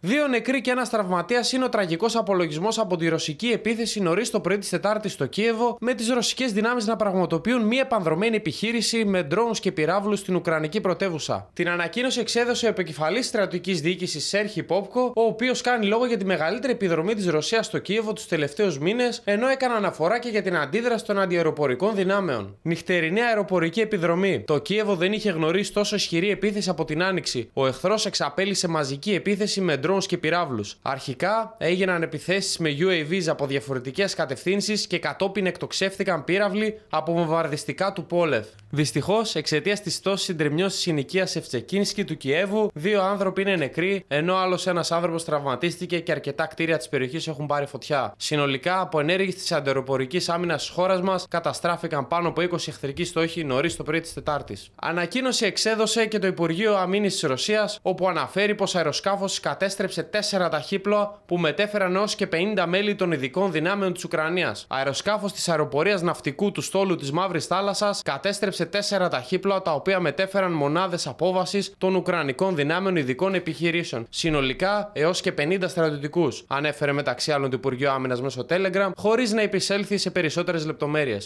Δύο νεκροί και ένας τραυματίας είναι ο τραγικός απολογισμός από τη ρωσική επίθεση νωρίς το πρωί της Τετάρτης στο Κίεβο, με τις ρωσικές δυνάμεις να πραγματοποιούν μία επανδρομένη επιχείρηση με ντρόουν και πυράβλους στην Ουκρανική πρωτεύουσα. Την ανακοίνωση εξέδωσε ο επικεφαλής στρατιωτικής διοίκησης Σέρχη Πόπκο, ο οποίος κάνει λόγο για τη μεγαλύτερη επιδρομή της Ρωσίας στο Κίεβο τους τελευταίους μήνες, ενώ έκανε αναφορά και για την αντίδραση των αντιεροπορικών δυνάμεων. Νυχτερινή αεροπορική επιδρομή. Το Κίεβο δεν είχε γνωρίσει τόσο ισχυρή επίθεση από την Άνοιξη. Ο εχθρός εξαπέλυσε μαζική επίθεση με ντρόουν drones και πυράβλους. Αρχικά έγιναν επιθέσεις με UAVs από διαφορετικές κατευθύνσεις και κατόπιν εκτοξεύτηκαν πύραυλοι από βομβαρδιστικά του Πόλεθ. Δυστυχώς, εξαιτίας της τόσης της συνοικίας Ευτσεκίνσκη του Κιέβου, δύο άνθρωποι είναι νεκροί, ενώ άλλος ένας άνθρωπος τραυματίστηκε και αρκετά κτίρια της περιοχής έχουν πάρει φωτιά. Συνολικά, από ενέργειες της αντεροπορικής άμυνας της χώρας μας καταστράφηκαν πάνω από 20 εχθρικοί στόχοι νωρίς το πρωί της Τετάρτης. Ανακοίνωση εξέδωσε και το Υπουργείο Αμήνης της Ρωσίας, όπου αναφέρει πως αεροσκάφος κατέστρεψε κατέστρεψε τέσσερα ταχύπλοα που μετέφεραν έως και 50 μέλη των ειδικών δυνάμεων της Ουκρανίας. Αεροσκάφος της αεροπορίας ναυτικού του στόλου της Μαύρης Θάλασσας κατέστρεψε τέσσερα ταχύπλοα τα οποία μετέφεραν μονάδες απόβασης των Ουκρανικών δυνάμεων ειδικών επιχειρήσεων. Συνολικά έως και 50 στρατιωτικούς, ανέφερε μεταξύ άλλων το Υπουργείο Άμυνας μέσω Telegram, χωρίς να επισέλθει σε περισσότερες λεπτομέρειες.